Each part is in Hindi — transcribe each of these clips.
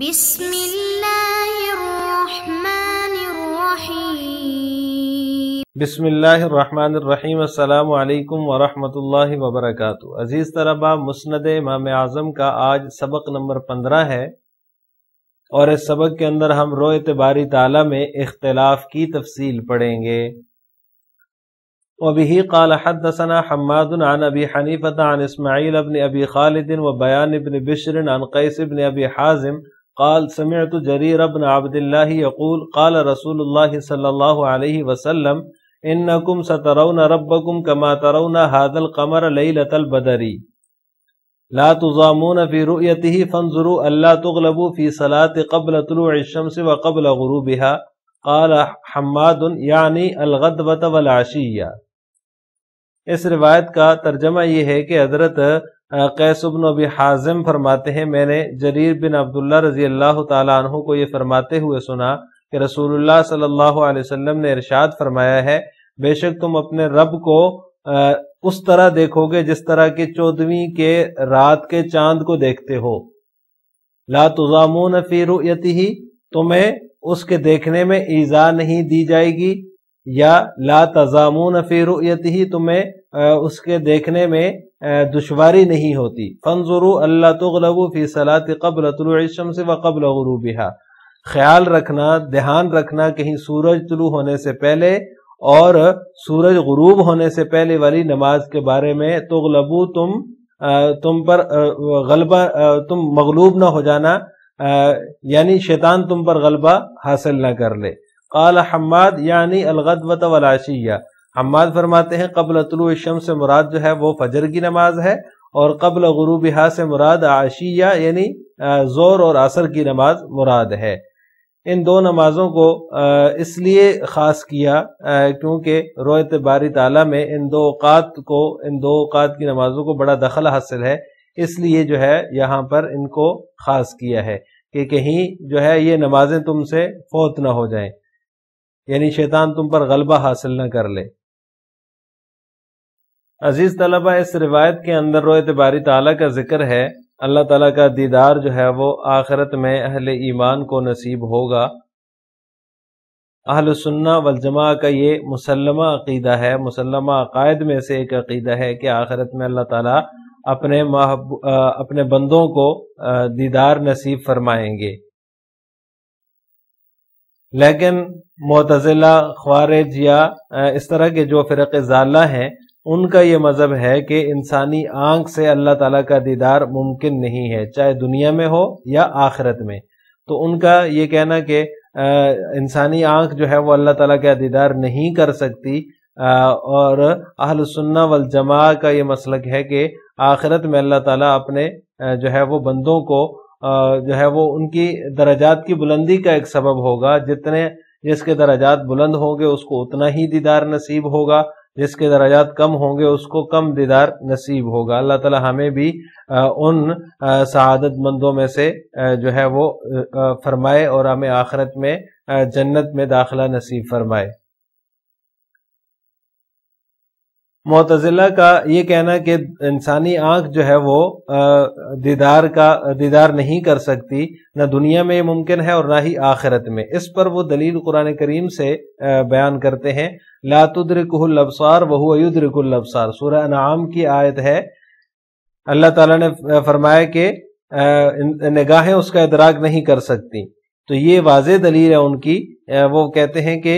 بسم الله الرحمن الرحيم بسم الله वरहमतुल्लाहि वबरकातु अजीज़ तलबा मुस्ंद इमाम आज़म का आज सबक नंबर पंद्रह है और इस सबक के अंदर हम रो बारी ताला में इख्तलाफ की तफसील पढ़ेंगे वबी काल हदसना हमादन आन अबी हनीफ़ता आन इसमाइल अबन अबी खालिदिन व बयान इबन बिशरन अन कैस इबन अबी हाजिम قال سمعت جرير بن عبد الله يقول قال رسول الله صلى الله عليه وسلم انكم سترون ربكم كما ترون هذا القمر ليله البدر لا تظامون في رؤيته فانظروا الا تغلبوا في صلاه قبل طلوع الشمس وقبل غروبها قال حماد يعني الغدوه والعشيه इस रिवायत का तर्जमा ये है कि हजरत बिन अबी हाजम फरमाते हैं मैंने जरीर बिन अब्दुल्ला रजी अल्लाह तु को ये फरमाते हुए सुना कि रसूलुल्लाह सल्लल्लाहु अलैहि वसल्लम ने इरशाद फरमाया है बेशक तुम अपने रब को उस तरह देखोगे जिस तरह के चौदहवीं के रात के चांद को देखते हो ला तुजामून फिरती ही तुम्हें उसके देखने में ईजा नहीं दी जाएगी या ला तजामून फिरती ही तुम्हें उसके देखने में दुशारी नहीं होती फनजरू अल्लाह तगलबू फ़ी सलात कबल तुलशम से व कबल गरूबिहा ख्याल रखना ध्यान रखना कहीं सूरज तुलु होने से पहले और सूरज गुरूब होने से पहले वाली नमाज के बारे में तगलबू तुम तुम पर गलबा तुम मगलूब ना हो जाना यानी शैतान तुम पर गलबा हासिल ना कर ले काल हमाद यानी अलगदवत वलाशिया हम्माद फरमाते हैं कबल तलु शम से मुराद जो है वो फजर की नमाज है और कबल गरूब बिहा से मुराद आशिया यानी जोर और असर की नमाज मुराद है इन दो नमाजों को इसलिए ख़ास किया क्योंकि रोयत बारी ताला में इन दो अवकात को इन दो अवकात की नमाजों को बड़ा दखल हासिल है इसलिए जो है यहाँ पर इनको ख़ास किया है कि कहीं जो है ये नमाजें तुमसे फोत ना हो जाए यानी शैतान तुम पर गलबा हासिल न कर ले अजीज तलबा इस रिवायत के अंदर रोयत बारी ताला का जिक्र है अल्लाह तला का दीदार जो है वो आखिरत में अहल ईमान को नसीब होगा अहल सुन्ना वलजमा का ये मुसलमा अकीदा है मुसलमा अकायद में से एक अकीदा है कि आखिरत में अल्लाह तला अपने अपने बंदों को दीदार नसीब फरमाएंगे लेकिन मोतजिला ख्वारिज या इस तरह के जो फ़िरक ज़ाला हैं उनका ये मज़हब है कि इंसानी आंख से अल्लाह ताला का दीदार मुमकिन नहीं है चाहे दुनिया में हो या आखिरत में तो उनका ये कहना कि इंसानी आंख जो है वो अल्लाह ताला का दीदार नहीं कर सकती और अहल सुन्ना वल जमा का ये मसलक है कि आखिरत में अल्लाह ताला अपने जो है वो बंदों को जो है वो उनकी दराजात की बुलंदी का एक सबब होगा जितने जिसके दराजात बुलंद होंगे उसको उतना ही दीदार नसीब होगा जिसके दराजात कम होंगे उसको कम दीदार नसीब होगा अल्लाह ताला हमें भी उन शहादतमंदों में से जो है वो फरमाए और हमें आखरत में जन्नत में दाखिला नसीब फरमाए मोतजिला का ये कहना कि इंसानी आंख जो है वो दीदार का दीदार नहीं कर सकती न दुनिया में मुमकिन है और ना ही आखिरत में इस पर वो दलील कुरान करीम से बयान करते हैं लातुद्रिकबसार वहुद्रिकबसार सूर्य नाम की आयत है अल्लाह तला ने फरमाया कि निगाहें उसका इदराक नहीं कर सकती तो ये वाज दलील है उनकी वो कहते हैं कि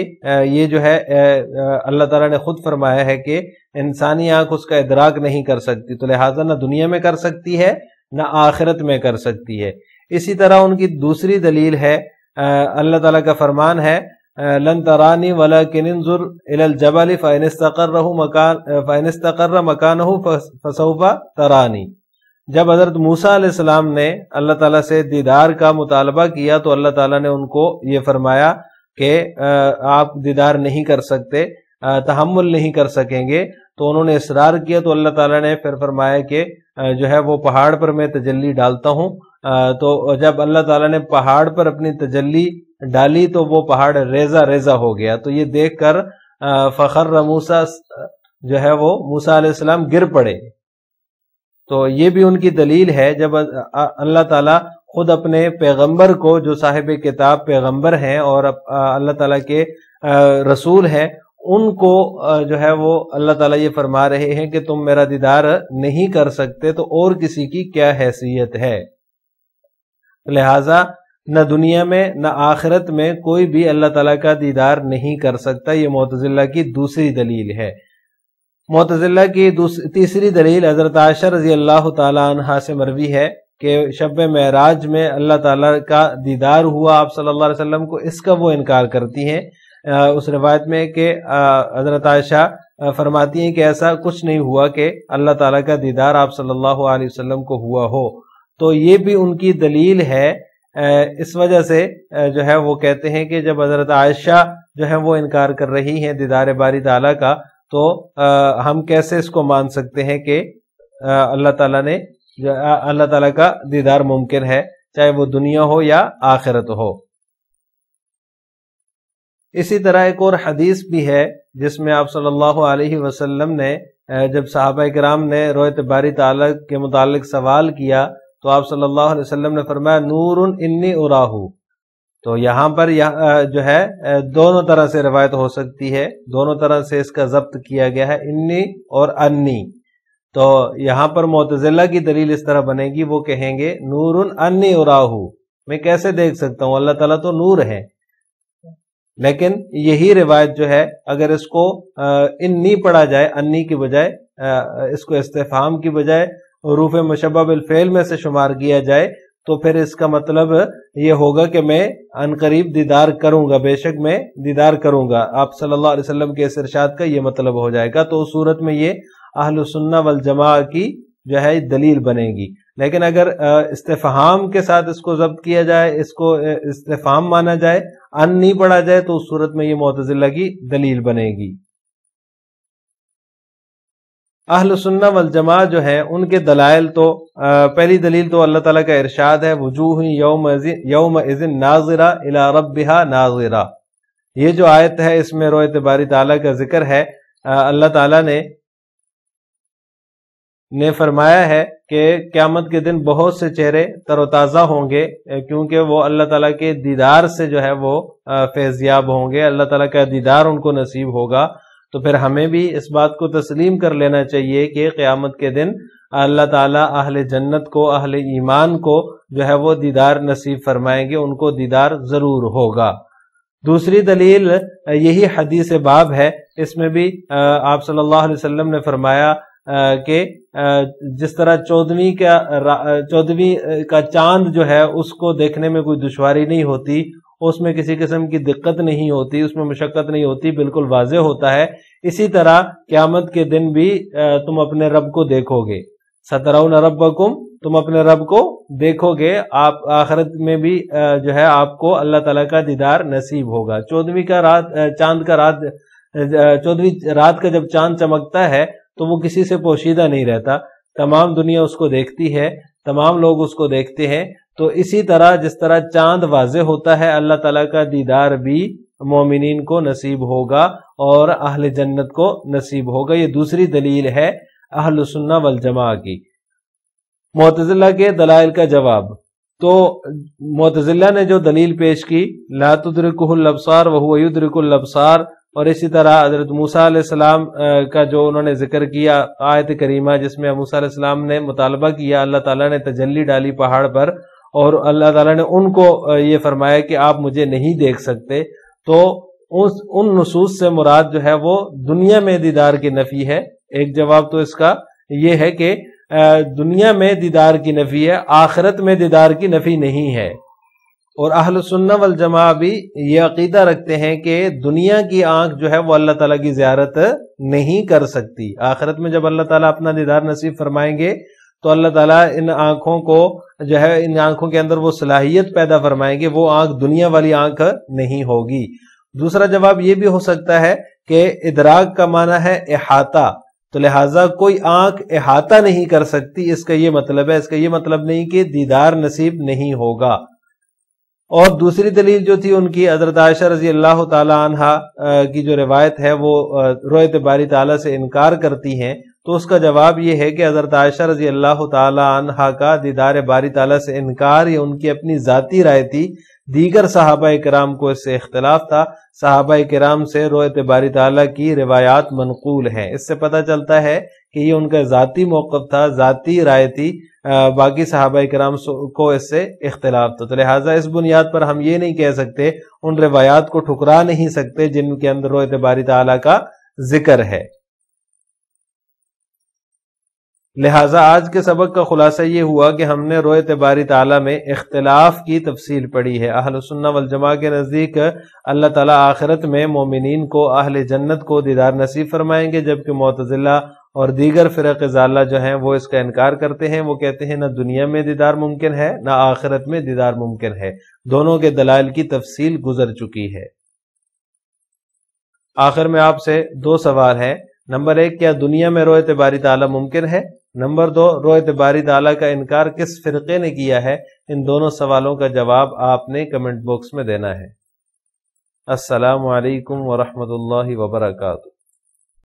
ये जो है अल्लाह तला ने खुद फरमाया है कि इंसानी आंख उसका इदराक नहीं कर सकती तो लिहाजा ना दुनिया में कर सकती है ना आखिरत में कर सकती है इसी तरह उनकी दूसरी दलील है अल्लाह तला का फरमान है लन तरानी वला किनजुर इलजबल फ़ैनस्तकर मकान फ़ैनस्तकर मकान हूँ फसौफा तरानी जब हजरत मूसा सलाम ने अल्लाह तला से दीदार का मुतालबा किया तो अल्लाह तला ने उनको ये फरमाया कि आप दीदार नहीं कर सकते तहमुल नहीं कर सकेंगे तो उन्होंने इसरार किया तो अल्लाह तला ने फिर फरमाया कि जो है वो पहाड़ पर मैं तजल्ली डालता हूँ तो जब अल्लाह तला ने पहाड़ पर अपनी तजल्ली डाली तो वो पहाड़ रेजा रेजा हो गया तो ये देख कर फ़खर मूसा जो है वो मूसा गिर पड़े तो ये भी उनकी दलील है जब अल्लाह ताला खुद अपने पैगंबर को जो साहिब किताब पैगंबर हैं और अल्लाह ताला के रसूल हैं उनको जो है वो अल्लाह ताला ये फरमा रहे हैं कि तुम मेरा दीदार नहीं कर सकते तो और किसी की क्या हैसियत है लिहाजा न दुनिया में न आखिरत में कोई भी अल्लाह ताला का दीदार नहीं कर सकता ये मोतजिल्ला की दूसरी दलील है मोतजिल्ला की तीसरी दलील हजरत आयशा रजी अल्लाह तहा से मरवी है कि शब महराज में अल्लाह तला का दीदार हुआ आप सल्ला अलैहि को इसका वो इनकार करती हैं उस रिवायत में कि हजरत आयशा फरमाती हैं कि ऐसा कुछ नहीं हुआ कि अल्लाह ताला का दीदार आप सल्लल्लाहु अलैहि वसल्लम को हुआ हो तो ये भी उनकी दलील है इस वजह से जो है वो कहते हैं कि जब हजरत आयशा जो है वो इनकार कर रही हैं दीदार बारी ताला का तो आ, हम कैसे इसको मान सकते हैं कि अल्लाह ताला ने अल्लाह ताला का दीदार मुमकिन है चाहे वो दुनिया हो या आखिरत हो इसी तरह एक और हदीस भी है जिसमें आप सल्लल्लाहु अलैहि वसल्लम ने जब साहबा कराम ने रोयत बारी ताला के मुतालिक सवाल किया तो आप सल्लल्लाहु अलैहि वसल्लम ने फरमाया नूर इन्नी उराहू तो यहां पर यह, जो है दोनों तरह से रिवायत हो सकती है दोनों तरह से इसका जब्त किया गया है इन्नी और अन्नी तो यहां पर मोतजिला की दलील इस तरह बनेगी वो कहेंगे नूर अन्नी उराहू मैं कैसे देख सकता हूं अल्लाह ताला तो नूर है लेकिन यही रिवायत जो है अगर इसको इन्नी पढ़ा जाए अन्नी की बजाय इसको इस्तेफाम की बजाय रूफ मशबा बिलफेल में से शुमार किया जाए तो फिर इसका मतलब ये होगा कि मैं अनकरीब दीदार करूंगा बेशक मैं दीदार करूंगा आप सल्लल्लाहु अलैहि वसल्लम के इरशाद का ये मतलब हो जाएगा तो उस सूरत में ये अहल सुन्ना वल जमा की जो है दलील बनेगी लेकिन अगर इस्तेफाम के साथ इसको जब्त किया जाए इसको इस्तेफाम माना जाए अन नहीं पढ़ा जाए तो उस सूरत में ये मोतजिला की दलील बनेगी अहल सुन्ना वल जमा जो है उनके दलाइल तो आ, पहली दलील तो अल्लाह ताला का इरशाद है वजूह यौम यौम नाजिरा इला रब नाजिरा ये जो आयत है इसमें रोयत बारी ताला का जिक्र है अल्लाह ताला ने ने फरमाया है कि क्यामत के दिन बहुत से चेहरे तरोताज़ा होंगे क्योंकि वो अल्लाह ताला के दीदार से जो है वो फैजयाब होंगे अल्लाह तला का दीदार उनको नसीब होगा तो फिर हमें भी इस बात को तस्लीम कर लेना चाहिए कि क़्यामत के दिन अल्लाह ताला अहल जन्नत को अहल ईमान को जो है वो दीदार नसीब फरमाएंगे उनको दीदार ज़रूर होगा दूसरी दलील यही हदीस बाब है इसमें भी आप सल्लल्लाहु अलैहि वसल्लम ने फरमाया कि जिस तरह चौदहवीं का चौदहवीं का चांद जो है उसको देखने में कोई दुशारी नहीं होती उसमें किसी किस्म की दिक्कत नहीं होती उसमें मशक्क़त नहीं होती बिल्कुल वाज होता है इसी तरह क्यामत के दिन भी तुम अपने रब को देखोगे सतराउन रबकुम तुम अपने रब को देखोगे आप आखिरत में भी जो है आपको अल्लाह तला का दीदार नसीब होगा चौदहवीं का रात चांद का रात चौदहवीं रात का जब चांद चमकता है तो वो किसी से पोशीदा नहीं रहता तमाम दुनिया उसको देखती है तमाम लोग उसको देखते हैं तो इसी तरह जिस तरह चांद वाज होता है अल्लाह तला का दीदार भी मोमिन को नसीब होगा और अहल जन्नत को नसीब होगा ये दूसरी दलील है अहल सुन्ना वल जमा की मोतजिला के दलाइल का जवाब तो मोतजिला ने जो दलील पेश की वह वहुद्रिकुल्लबसार और इसी तरह हजरत मूसा का जो उन्होंने जिक्र किया आयत करीमा जिसमें मूसा सलाम ने मुतालबा किया अल्लाह ताला ने तजल्ली डाली पहाड़ पर और अल्लाह ताला ने उनको ये फरमाया कि आप मुझे नहीं देख सकते तो उस उन नसूस से मुराद जो है वो दुनिया में दीदार की नफी है एक जवाब तो इसका ये है कि दुनिया में दीदार की नफी है आखिरत में दीदार की नफी नहीं है और अहल सुन्ना वल जमा भी ये अकीदा रखते हैं कि दुनिया की आंख जो है वो अल्लाह ताला की ज्यारत नहीं कर सकती आखिरत में जब अल्लाह ताला अपना दीदार नसीब फरमाएंगे तो अल्लाह ताला इन आंखों को जो है इन आंखों के अंदर वो सलाहियत पैदा फरमाएंगे वो आंख दुनिया वाली आंख नहीं होगी दूसरा जवाब ये भी हो सकता है कि इदराक का माना है अहाता तो लिहाजा कोई आंख अहाता नहीं कर सकती इसका ये मतलब है इसका ये मतलब नहीं कि दीदार नसीब नहीं होगा और दूसरी दलील जो थी उनकी हजरत आयशा रजी अल्लाह तहा की जो रिवायत है वो रोयत बारी तला से इनकार करती हैं तो उसका जवाब ये है कि हज़रत आयशा रजी अल्लाह तहा का दीदार बारी तला से इनकार ये उनकी अपनी जाति राय थी दीगर साहबा कराम को इससे इख्तलाफ था साहबा कराम से रोयत बारी तला की रिवायात मनकूल है इससे पता चलता है कि ये उनका जाति मौक़ था जाति राय थी बाकी सहाबा कराम को इससे इख्तलाफ था तो लिहाजा इस बुनियाद पर हम ये नहीं कह सकते उन रिवायात को ठुकरा नहीं सकते जिनके अंदर रोयत बारी तला का जिक्र है लिहाजा आज के सबक का खुलासा ये हुआ कि हमने रोय तबारी तला में इख्तलाफ की तफसील पढ़ी है अहल सुन्ना वलजमा के नज़दीक अल्लाह तला आखिरत में मोमिन को अहल जन्नत को दीदार नसीब फरमाएंगे जबकि मतजिला और दीगर फ़िरक ज़ाला जो हैं वो इसका इनकार करते हैं वो कहते हैं ना दुनिया में दीदार मुमकिन है ना आखिरत में दीदार मुमकिन है दोनों के दलाल की तफसील गुजर चुकी है आखिर में आपसे दो सवाल हैं नंबर एक क्या दुनिया में रोए तबारी ताला मुमकिन है नंबर दो रोहित बारी ताला का इनकार किस फिरके ने किया है इन दोनों सवालों का जवाब आपने कमेंट बॉक्स में देना है असलकम वरहमल वबरकू